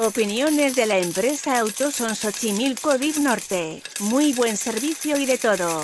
Opiniones de la empresa Autoson Xochimilco DIV Norte. Muy buen servicio y de todo.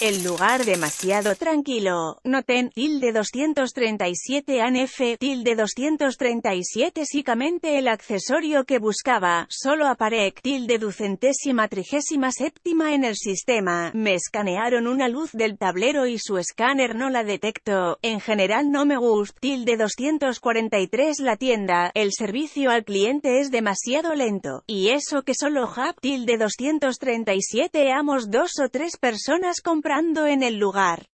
El lugar demasiado tranquilo, noten, tilde 237 anf, tilde 237 sicamente el accesorio que buscaba, solo aparec, tilde ducentésima trigésima séptima en el sistema, me escanearon una luz del tablero y su escáner no la detecto, en general no me gusta, tilde 243 la tienda, el servicio al cliente es demasiado lento, y eso que solo hub tilde 237 amos dos o tres personas con comprando en el lugar.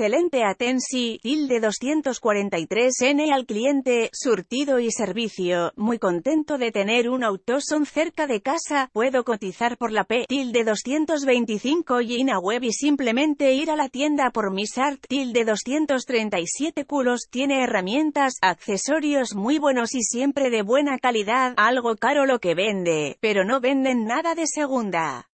excelente Atensi, tilde 243N al cliente, surtido y servicio, muy contento de tener un autoson cerca de casa, puedo cotizar por la P, tilde 225 a Web y simplemente ir a la tienda por mis art, tilde 237 culos, tiene herramientas, accesorios muy buenos y siempre de buena calidad, algo caro lo que vende, pero no venden nada de segunda.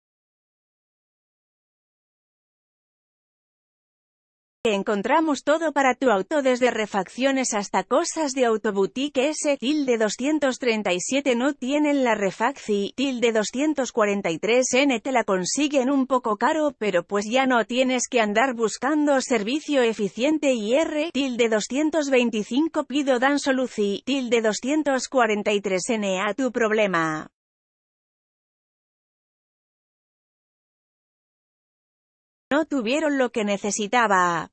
Encontramos todo para tu auto desde refacciones hasta cosas de autobutique S. Tilde 237 no tienen la refacci. Tilde 243 N te la consiguen un poco caro pero pues ya no tienes que andar buscando servicio eficiente y R. Tilde 225 pido dan soluci. Tilde 243 N a tu problema. No tuvieron lo que necesitaba.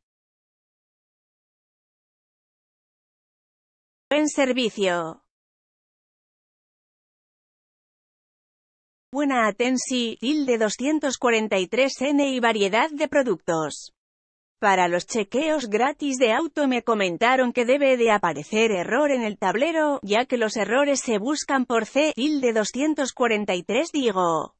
Buen servicio. Buena Atensi, tilde 243N y variedad de productos. Para los chequeos gratis de auto me comentaron que debe de aparecer error en el tablero, ya que los errores se buscan por C, tilde 243 digo.